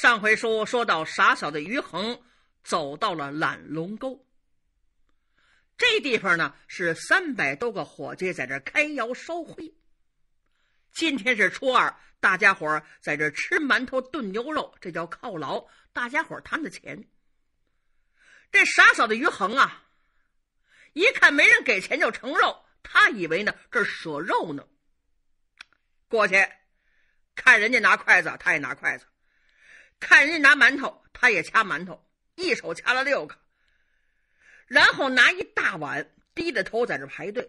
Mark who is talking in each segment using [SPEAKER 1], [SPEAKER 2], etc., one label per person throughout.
[SPEAKER 1] 上回书说到，傻小的于恒走到了揽龙沟。这地方呢是三百多个伙计在这开窑烧灰。今天是初二，大家伙在这吃馒头炖牛肉，这叫犒劳大家伙贪的钱。这傻嫂的于恒啊，一看没人给钱就盛肉，他以为呢这舍肉呢。过去看人家拿筷子，他也拿筷子。看人家拿馒头，他也掐馒头，一手掐了六个，然后拿一大碗，低着头在这排队，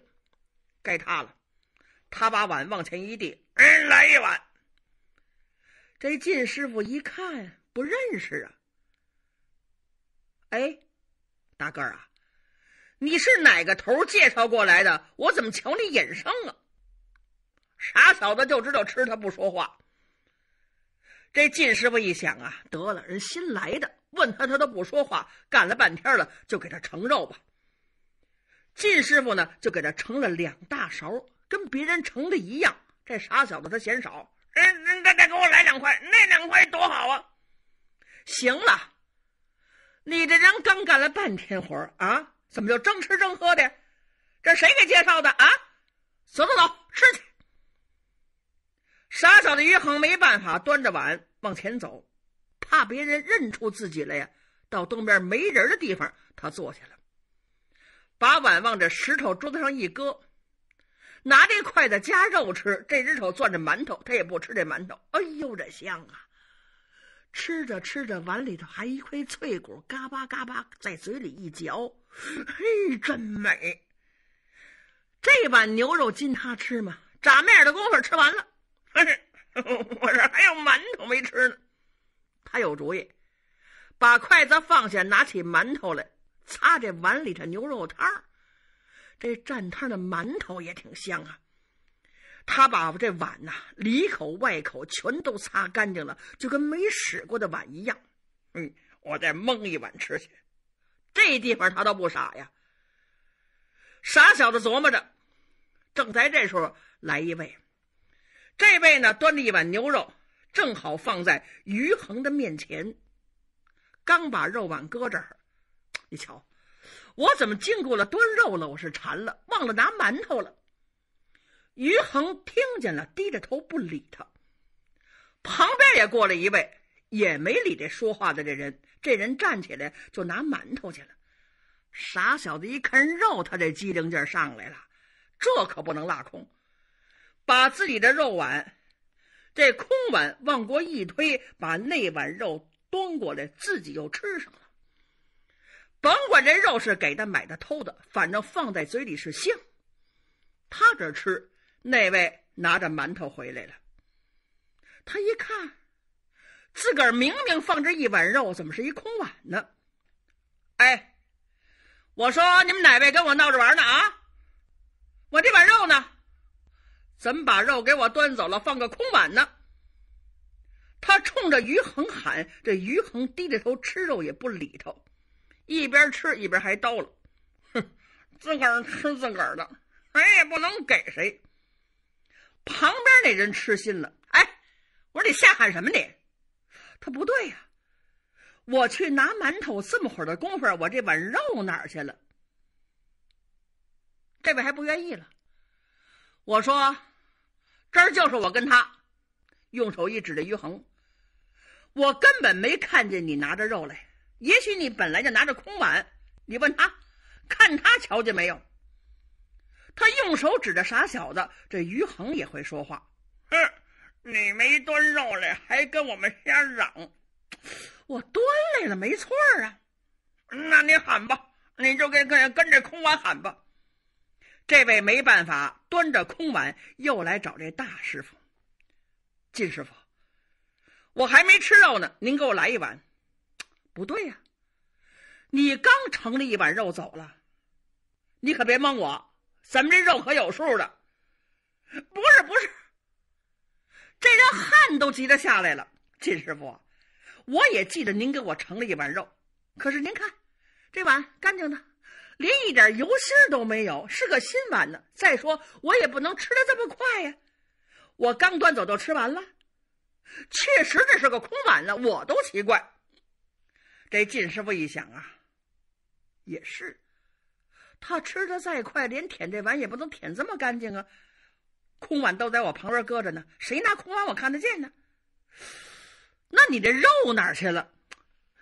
[SPEAKER 1] 该他了。他把碗往前一递：“嗯，来一碗。”这晋师傅一看不认识啊，“哎，大个儿啊，你是哪个头介绍过来的？我怎么瞧你眼生啊？”傻小子就知道吃，他不说话。这靳师傅一想啊，得了，人新来的，问他他都不说话，干了半天了，就给他盛肉吧。靳师傅呢，就给他盛了两大勺，跟别人盛的一样。这傻小子他嫌少，人，再再给我来两块，那两块多好啊！行了，你这人刚干了半天活啊，怎么就争吃争喝的？这谁给介绍的啊？走走走，吃去。傻傻的于恒没办法端着碗往前走，怕别人认出自己来呀。到东边没人的地方，他坐下了，把碗往这石头桌子上一搁，拿这筷子夹肉吃。这只手攥着馒头，他也不吃这馒头。哎呦，这香啊！吃着吃着，碗里头还一块脆骨，嘎巴嘎巴在嘴里一嚼，嘿，真美！这碗牛肉筋他吃吗？眨面眼的功夫吃完了。我这还有馒头没吃呢。他有主意，把筷子放下，拿起馒头来擦这碗里的牛肉汤这蘸汤的馒头也挺香啊。他把这碗呐里口外口全都擦干净了，就跟没使过的碗一样。嗯，我再蒙一碗吃去。这地方他倒不傻呀。傻小子琢磨着，正在这时候来一位。这位呢端着一碗牛肉，正好放在余恒的面前。刚把肉碗搁这儿，你瞧，我怎么经过了端肉了？我是馋了，忘了拿馒头了。于恒听见了，低着头不理他。旁边也过来一位，也没理这说话的这人。这人站起来就拿馒头去了。傻小子一看肉，他这机灵劲上来了，这可不能落空。把自己的肉碗，这空碗往过一推，把那碗肉端过来，自己又吃上了。甭管这肉是给的、买的、偷的，反正放在嘴里是香。他这吃，那位拿着馒头回来了。他一看，自个儿明明放着一碗肉，怎么是一空碗呢？哎，我说你们哪位跟我闹着玩呢？啊，我这碗肉呢？怎么把肉给我端走了，放个空碗呢？他冲着于恒喊：“这于恒低着头吃肉也不理他，一边吃一边还叨唠，哼，自个儿吃自个儿的，谁也不能给谁。”旁边那人吃心了：“哎，我说你瞎喊什么？你他不对呀！我去拿馒头，这么会儿的功夫，我这碗肉哪儿去了？”这位还不愿意了，我说。这儿就是我跟他，用手一指着于恒，我根本没看见你拿着肉来。也许你本来就拿着空碗。你问他，看他瞧见没有？他用手指着傻小子。这于恒也会说话。哼，你没端肉来，还跟我们瞎嚷。我端来了，没错啊。那你喊吧，你就跟跟跟着空碗喊吧。这位没办法，端着空碗又来找这大师傅，靳师傅，我还没吃肉呢，您给我来一碗。不对呀，你刚盛了一碗肉走了，你可别蒙我，咱们这肉可有数的。不是不是，这人汗都急得下来了。靳师傅，我也记得您给我盛了一碗肉，可是您看，这碗干净的。连一点油腥都没有，是个新碗呢。再说我也不能吃的这么快呀，我刚端走就吃完了，确实这是个空碗呢，我都奇怪。这靳师傅一想啊，也是，他吃的再快，连舔这碗也不能舔这么干净啊。空碗都在我旁边搁着呢，谁拿空碗我看得见呢？那你这肉哪儿去了？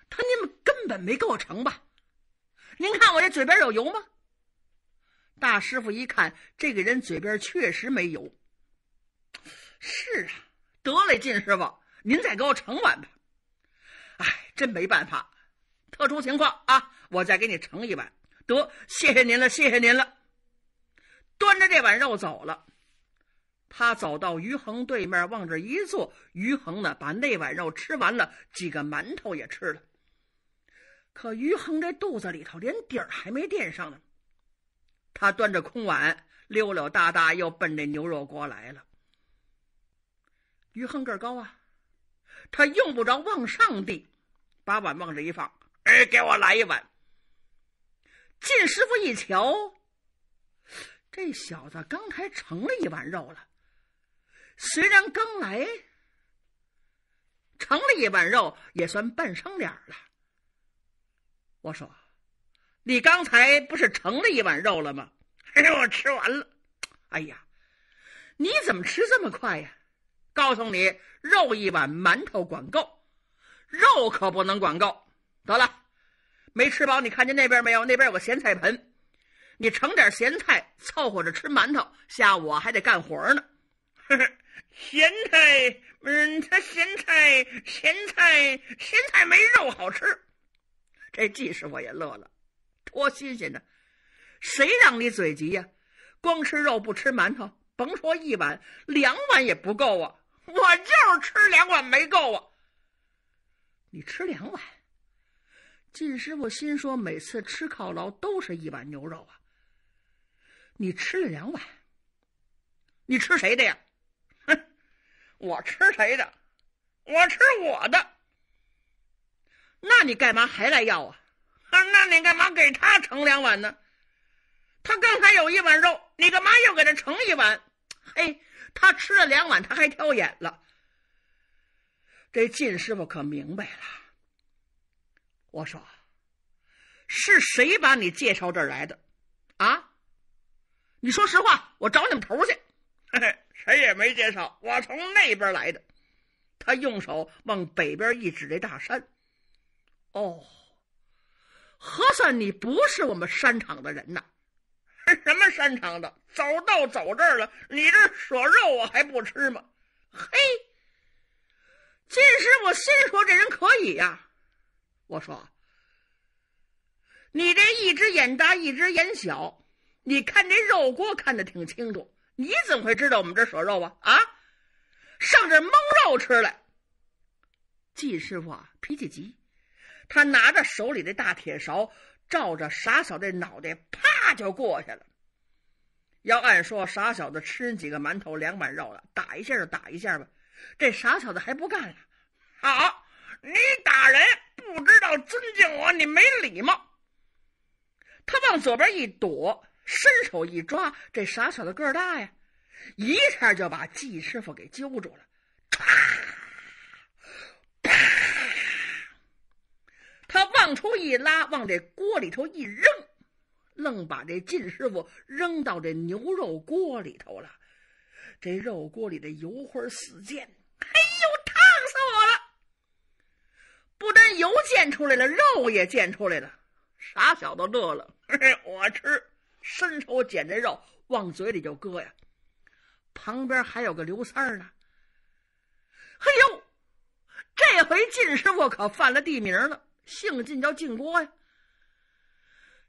[SPEAKER 1] 他你们根本没给我盛吧？您看我这嘴边有油吗？大师傅一看，这个人嘴边确实没油。是啊，得嘞，靳师傅，您再给我盛碗吧。哎，真没办法，特殊情况啊，我再给你盛一碗。得，谢谢您了，谢谢您了。端着这碗肉走了。他走到于恒对面，往这一坐。于恒呢，把那碗肉吃完了，几个馒头也吃了。可于恒这肚子里头连底儿还没垫上呢，他端着空碗溜溜达达又奔这牛肉锅来了。于恒个儿高啊，他用不着往上递，把碗往这一放，哎，给我来一碗。靳师傅一瞧，这小子刚才盛了一碗肉了，虽然刚来，盛了一碗肉也算半生脸了。我说：“你刚才不是盛了一碗肉了吗？”哎呀，我吃完了。哎呀，你怎么吃这么快呀？告诉你，肉一碗馒头管够，肉可不能管够。得了，没吃饱？你看见那边没有？那边有个咸菜盆，你盛点咸菜，凑合着吃馒头。下午还得干活呢。咸菜，嗯，他咸菜，咸菜，咸菜没肉好吃。这季师傅也乐了，多新鲜呢！谁让你嘴急呀？光吃肉不吃馒头，甭说一碗，两碗也不够啊！我就是吃两碗没够啊！你吃两碗？靳师傅心说，每次吃犒劳都是一碗牛肉啊。你吃了两碗，你吃谁的呀？哼，我吃谁的？我吃我的。那你干嘛还来要啊？那你干嘛给他盛两碗呢？他刚才有一碗肉，你干嘛又给他盛一碗？嘿，他吃了两碗，他还挑眼了。这靳师傅可明白了。我说，是谁把你介绍这儿来的？啊？你说实话，我找你们头去。嘿嘿，谁也没介绍，我从那边来的。他用手往北边一指，这大山。哦，合算你不是我们山场的人呐？什么山场的？走到走这儿了，你这舍肉我还不吃吗？嘿，金师傅，心说这人可以呀。我说，你这一只眼大一只眼小，你看这肉锅看得挺清楚，你怎么会知道我们这舍肉啊？啊，上这蒙肉吃了。季师傅啊，脾气急。他拿着手里的大铁勺，照着傻小子的脑袋，啪就过去了。要按说傻小子吃几个馒头、两碗肉了，打一下就打一下吧。这傻小子还不干了。好，你打人不知道尊敬我，你没礼貌。他往左边一躲，伸手一抓，这傻小子个儿大呀，一下就把季师傅给揪住了。往出一拉，往这锅里头一扔，愣把这靳师傅扔到这牛肉锅里头了。这肉锅里的油花四溅，哎呦，烫死我了！不但油溅出来了，肉也溅出来了。傻小子乐了，我吃，伸手捡这肉往嘴里就搁呀。旁边还有个刘三呢。嘿呦，这回靳师傅可犯了地名了。姓晋叫晋国呀，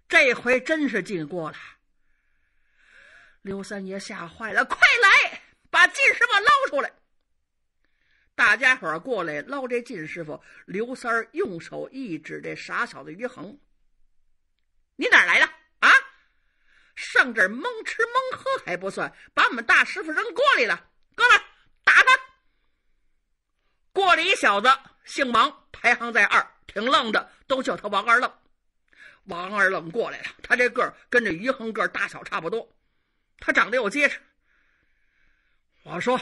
[SPEAKER 1] 这回真是靳国了。刘三爷吓坏了，快来把晋师傅捞出来！大家伙儿过来捞这晋师傅。刘三儿用手一指这傻小子于恒：“你哪来的啊？上这儿蒙吃蒙喝还不算，把我们大师傅扔锅里了！哥们，打他！”锅里一小子，姓王，排行在二。挺愣的，都叫他王二愣。王二愣过来了，他这个跟这于恒个大小差不多，他长得又结实。我说：“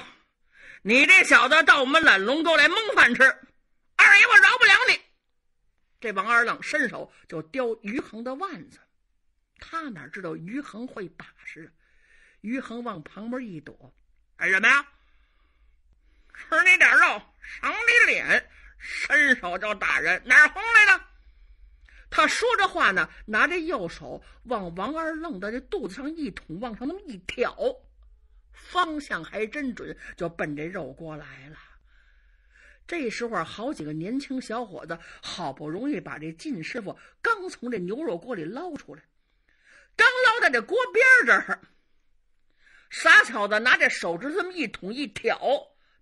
[SPEAKER 1] 你这小子到我们揽龙沟来蒙饭吃，二爷我饶不了你！”这王二愣伸手就叼于恒的腕子，他哪知道于恒会把式？于恒往旁边一躲，“哎，什么呀？吃你点肉，赏你脸。”伸手就打人，哪儿红来了？他说这话呢，拿着右手往王二愣的这肚子上一捅，往上那么一挑，方向还真准，就奔这肉锅来了。这时候，好几个年轻小伙子好不容易把这靳师傅刚从这牛肉锅里捞出来，刚捞到这锅边这儿，傻小子拿着手指这么一捅一挑。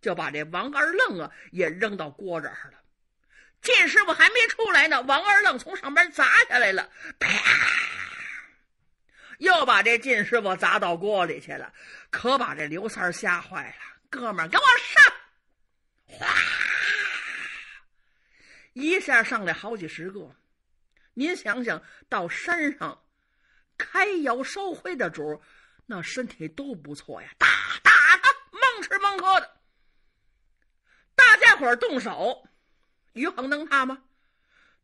[SPEAKER 1] 就把这王二愣啊也扔到锅这儿了，靳师傅还没出来呢，王二愣从上边砸下来了，啪！又把这靳师傅砸到锅里去了，可把这刘三吓坏了。哥们儿，给我上！哗！一下上来好几十个，您想想到山上开窑烧灰的主，那身体都不错呀，打打的，猛吃猛喝的。家伙儿动手，于恒能怕吗？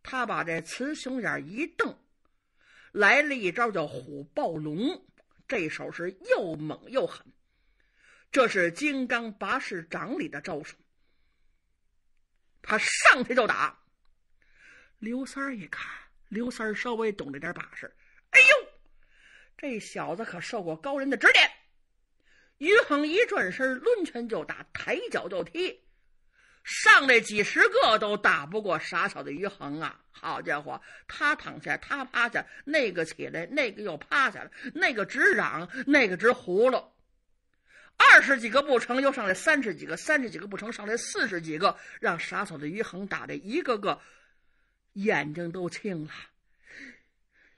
[SPEAKER 1] 他把这雌雄眼一瞪，来了一招叫虎抱龙，这手是又猛又狠。这是金刚八式掌里的招数。他上去就打，刘三儿一看，刘三儿稍微懂了点把式。哎呦，这小子可受过高人的指点。于恒一转身，抡拳就打，抬脚就踢。上来几十个都打不过傻小子余恒啊！好家伙，他躺下，他趴下，那个起来，那个又趴下了，那个直嚷，那个直呼噜。二十几个不成，又上来三十几个，三十几个不成，上来四十几个，让傻小子余恒打的一个个眼睛都青了，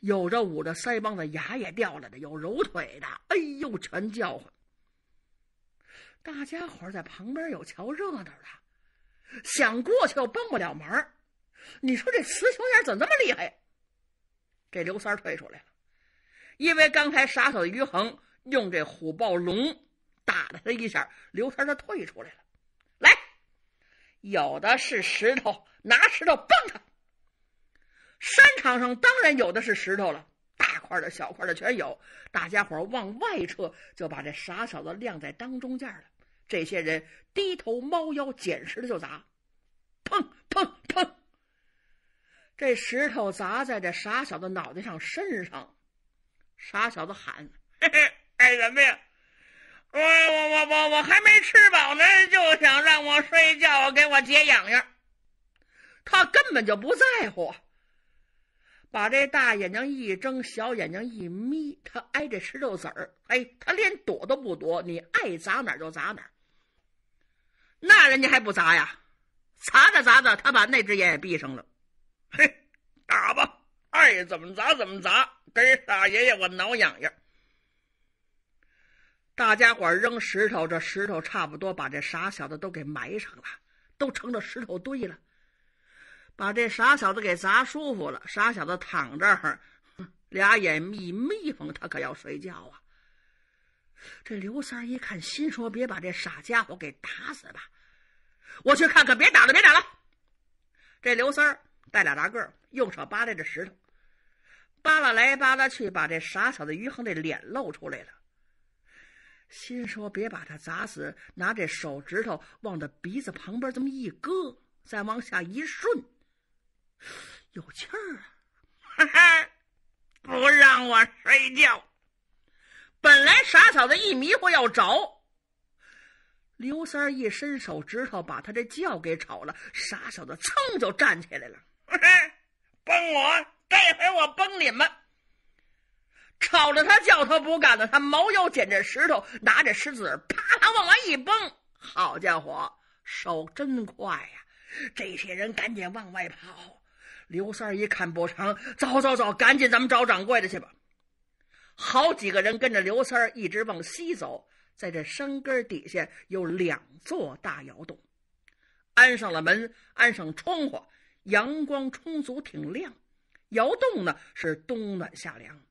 [SPEAKER 1] 有着捂着腮帮子牙也掉了的，有揉腿的，哎呦，全叫唤。大家伙在旁边有瞧热闹的。想过去又帮不了忙，你说这雌雄眼怎么那么厉害？这刘三退出来了，因为刚才傻小子于恒用这虎豹龙打了他一下，刘三他退出来了。来，有的是石头，拿石头崩他。山场上当然有的是石头了，大块的、小块的全有。大家伙往外撤，就把这傻小子晾在当中间了。这些人低头猫腰捡石头就砸，砰砰砰！这石头砸在这傻小子脑袋上、身上，傻小子喊：“嘿，爱什么呀？我我我我我还没吃饱呢，就想让我睡觉，给我解痒痒。”他根本就不在乎，把这大眼睛一睁，小眼睛一眯，他挨着石头子儿，哎，他连躲都不躲，你爱砸哪儿就砸哪儿。那人家还不砸呀？砸着砸着，他把那只眼也闭上了。嘿，打吧，爱怎么砸怎么砸，给傻爷爷我挠痒痒。大家伙扔石头，这石头差不多把这傻小子都给埋上了，都成了石头堆了。把这傻小子给砸舒服了，傻小子躺这儿，俩眼眯眯缝，他可要睡觉啊。这刘三儿一看，心说：“别把这傻家伙给打死吧，我去看看，别打了，别打了。”这刘三儿带俩大个儿，用手扒拉着石头，扒拉来扒拉去，把这傻小子于恒的脸露出来了。心说：“别把他砸死！”拿这手指头往他鼻子旁边这么一搁，再往下一顺，有气儿，哈哈，不让我睡觉。本来傻小子一迷糊要着，刘三儿一伸手指头把他这轿给吵了，傻小子噌就站起来了，崩我！这回我崩你们！吵了他叫他不干了，他毛腰捡着石头，拿着石子啪啪往外一崩，好家伙，手真快呀！这些人赶紧往外跑。刘三儿一看不成走走走，赶紧咱们找掌柜的去吧。好几个人跟着刘三儿一直往西走，在这山根底下有两座大窑洞，安上了门，安上窗户，阳光充足，挺亮。窑洞呢是冬暖夏凉，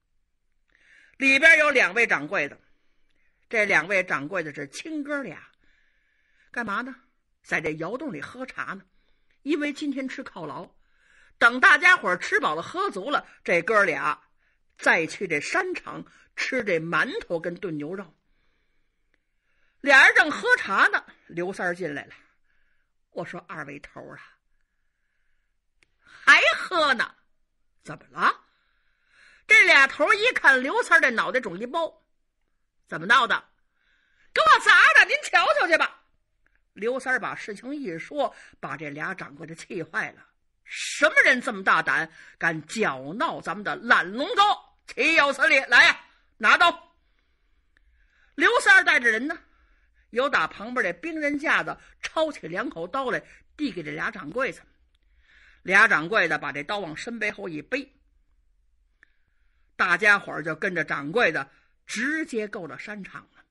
[SPEAKER 1] 里边有两位掌柜的，这两位掌柜的是亲哥俩，干嘛呢？在这窑洞里喝茶呢，因为今天吃犒劳，等大家伙吃饱了喝足了，这哥俩。再去这山场吃这馒头跟炖牛肉，俩人正喝茶呢，刘三进来了。我说：“二位头啊，还喝呢？怎么了？”这俩头一看刘三这脑袋肿一包，怎么闹的？给我砸的，您瞧瞧去吧。刘三把事情一说，把这俩掌柜的气坏了。什么人这么大胆，敢搅闹咱们的懒龙沟？岂有此理！来呀，拿刀！刘三儿带着人呢，有打旁边这兵人架子，抄起两口刀来，递给这俩掌柜子。俩掌柜的把这刀往身背后一背，大家伙就跟着掌柜的直接够了山场了。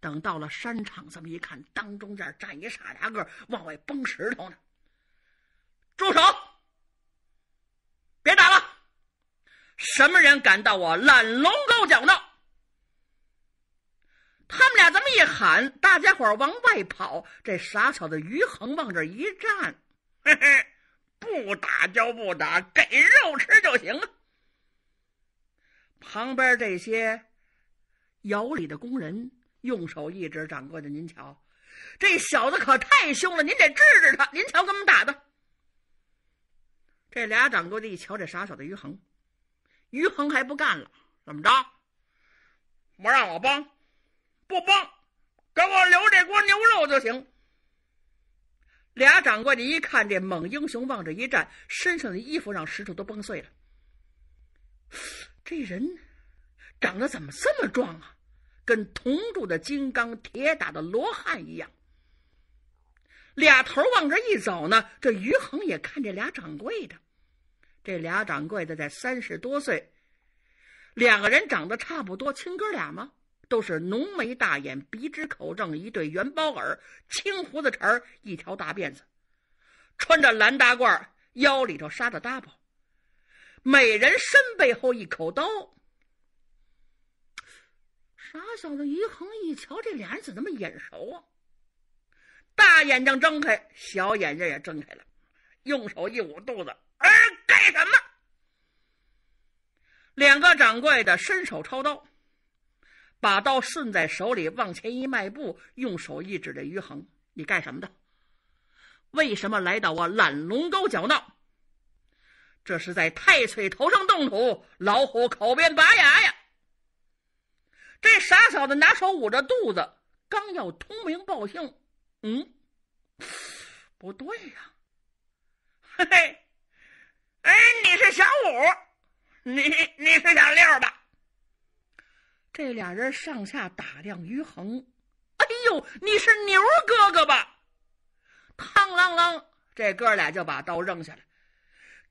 [SPEAKER 1] 等到了山场，这么一看，当中间站一傻大个，往外崩石头呢。住手！别打了！什么人敢到我懒龙沟搅闹？他们俩这么一喊，大家伙往外跑。这傻小子于恒往这一站，嘿嘿，不打就不打，给肉吃就行了。旁边这些窑里的工人用手一指掌柜的：“您瞧，这小子可太凶了，您得治治他。您瞧，怎么打的？”这俩掌柜的，一瞧这傻小子于恒，于恒还不干了，怎么着？不让我帮，不帮，给我留这锅牛肉就行。俩掌柜的，一看这猛英雄往这一站，身上的衣服让石头都崩碎了。这人长得怎么这么壮啊？跟铜铸的金刚、铁打的罗汉一样。俩头往这一走呢，这于恒也看这俩掌柜的。这俩掌柜的在三十多岁，两个人长得差不多，亲哥俩吗？都是浓眉大眼，鼻直口正，一对圆包耳，青胡子茬儿，一条大辫子，穿着蓝大褂，腰里头扎着大包，每人身背后一口刀。傻小子于恒一瞧，这俩人怎么那么眼熟啊？大眼睛睁开，小眼睛也睁开了，用手一捂肚子，儿干什么？两个掌柜的伸手抄刀，把刀顺在手里，往前一迈步，用手一指着于恒：“你干什么的？为什么来到我懒龙沟搅闹？这是在太岁头上动土，老虎口边拔牙呀！”这傻小子拿手捂着肚子，刚要通名报姓。嗯，不对呀！嘿嘿，哎，你是小五，你你是小六吧？这俩人上下打量于恒，哎呦，你是牛哥哥吧？嘡啷啷，这哥俩就把刀扔下来，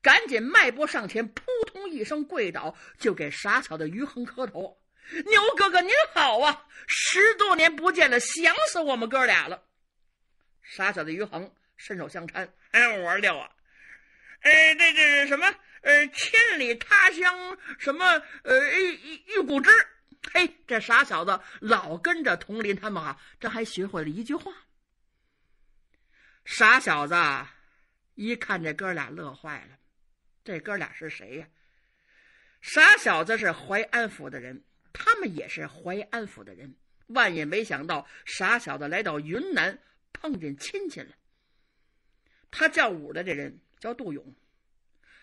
[SPEAKER 1] 赶紧迈步上前，扑通一声跪倒，就给傻巧的于恒磕头：“牛哥哥您好啊！十多年不见了，想死我们哥俩了。”傻小子于恒伸手相搀，哎，我玩料啊，哎，这这什么？呃，千里他乡什么？呃，玉玉骨知。嘿，这傻小子老跟着佟林他们啊，这还学会了一句话。傻小子一看这哥俩乐坏了，这哥俩是谁呀？傻小子是淮安府的人，他们也是淮安府的人。万也没想到傻小子来到云南。碰见亲戚了。他叫五的这人叫杜勇，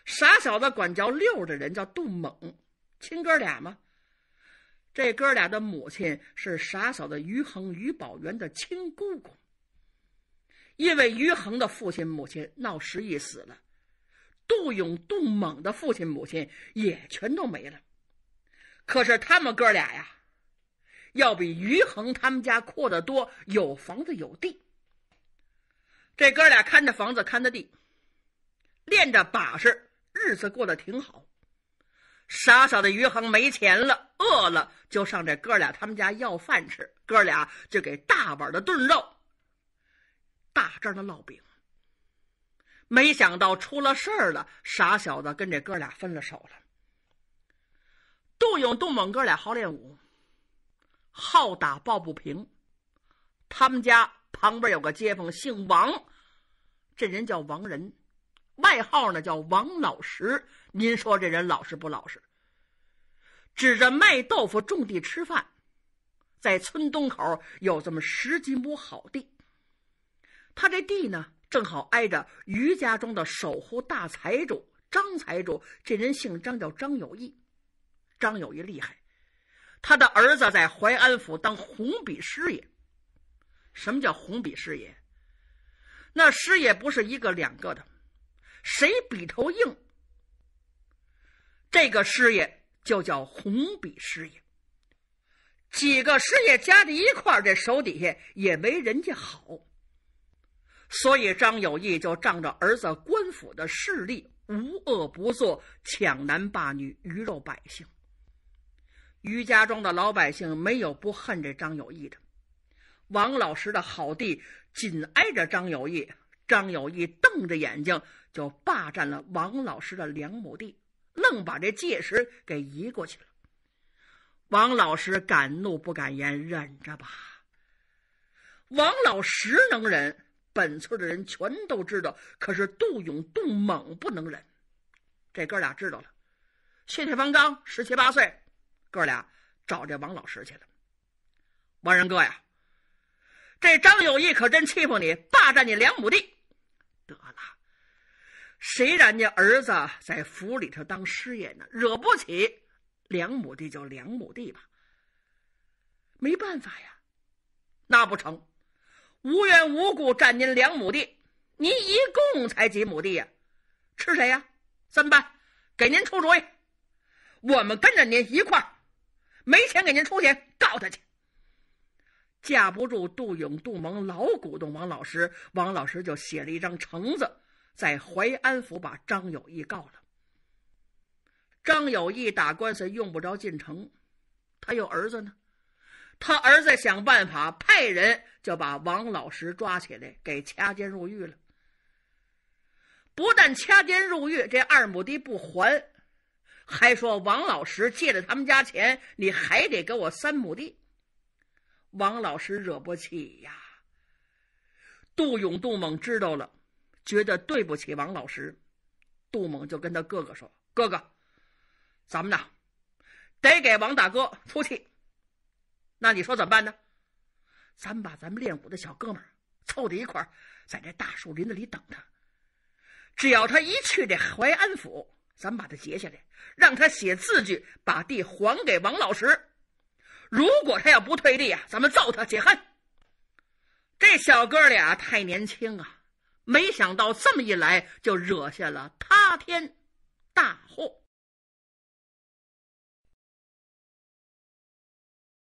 [SPEAKER 1] 傻小子管叫六的人叫杜猛，亲哥俩吗？这哥俩的母亲是傻小子于恒于宝元的亲姑姑。因为于恒的父亲母亲闹失忆死了，杜勇杜猛的父亲母亲也全都没了。可是他们哥俩呀，要比于恒他们家阔得多，有房子有地。这哥俩看着房子，看着地，练着把式，日子过得挺好。傻小子余杭没钱了，饿了就上这哥俩他们家要饭吃，哥俩就给大碗的炖肉、大张的烙饼。没想到出了事儿了，傻小子跟这哥俩分了手了。杜勇、杜猛哥俩好练武，好打抱不平，他们家。旁边有个街坊，姓王，这人叫王仁，外号呢叫王老实。您说这人老实不老实？指着卖豆腐种地吃饭，在村东口有这么十几亩好地。他这地呢，正好挨着于家庄的守护大财主张财主。这人姓张，叫张有义。张有义厉害，他的儿子在淮安府当红笔师爷。什么叫红笔师爷？那师爷不是一个两个的，谁笔头硬，这个师爷就叫红笔师爷。几个师爷加在一块这手底下也没人家好。所以张友义就仗着儿子官府的势力，无恶不作，抢男霸女，鱼肉百姓。于家庄的老百姓没有不恨这张友义的。王老师的好弟紧挨着张友义，张友义瞪着眼睛就霸占了王老师的两亩地，愣把这界石给移过去了。王老师敢怒不敢言，忍着吧。王老十能忍，本村的人全都知道。可是杜勇、杜猛不能忍，这哥俩知道了，血气方刚，十七八岁，哥俩找这王老师去了。王仁哥呀。这张有义可真欺负你，霸占你两亩地。得了，谁让家儿子在府里头当师爷呢，惹不起。两亩地就两亩地吧。没办法呀，那不成，无缘无故占您两亩地，您一共才几亩地呀？吃谁呀？怎么办？给您出主意，我们跟着您一块儿，没钱给您出钱，告他去。架不住杜勇、杜蒙老鼓动王老师，王老师就写了一张呈子，在淮安府把张有义告了。张有义打官司用不着进城，他有儿子呢，他儿子想办法派人就把王老师抓起来，给掐尖入狱了。不但掐尖入狱，这二亩地不还，还说王老师借了他们家钱，你还得给我三亩地。王老师惹不起呀！杜勇、杜猛知道了，觉得对不起王老师，杜猛就跟他哥哥说：“哥哥，咱们呢，得给王大哥出气。那你说怎么办呢？咱把咱们练武的小哥们凑在一块，在这大树林子里等他。只要他一去这淮安府，咱把他截下来，让他写字据，把地还给王老师。”如果他要不退地啊，咱们揍他解恨。这小哥俩太年轻啊，没想到这么一来就惹下了塌天大祸。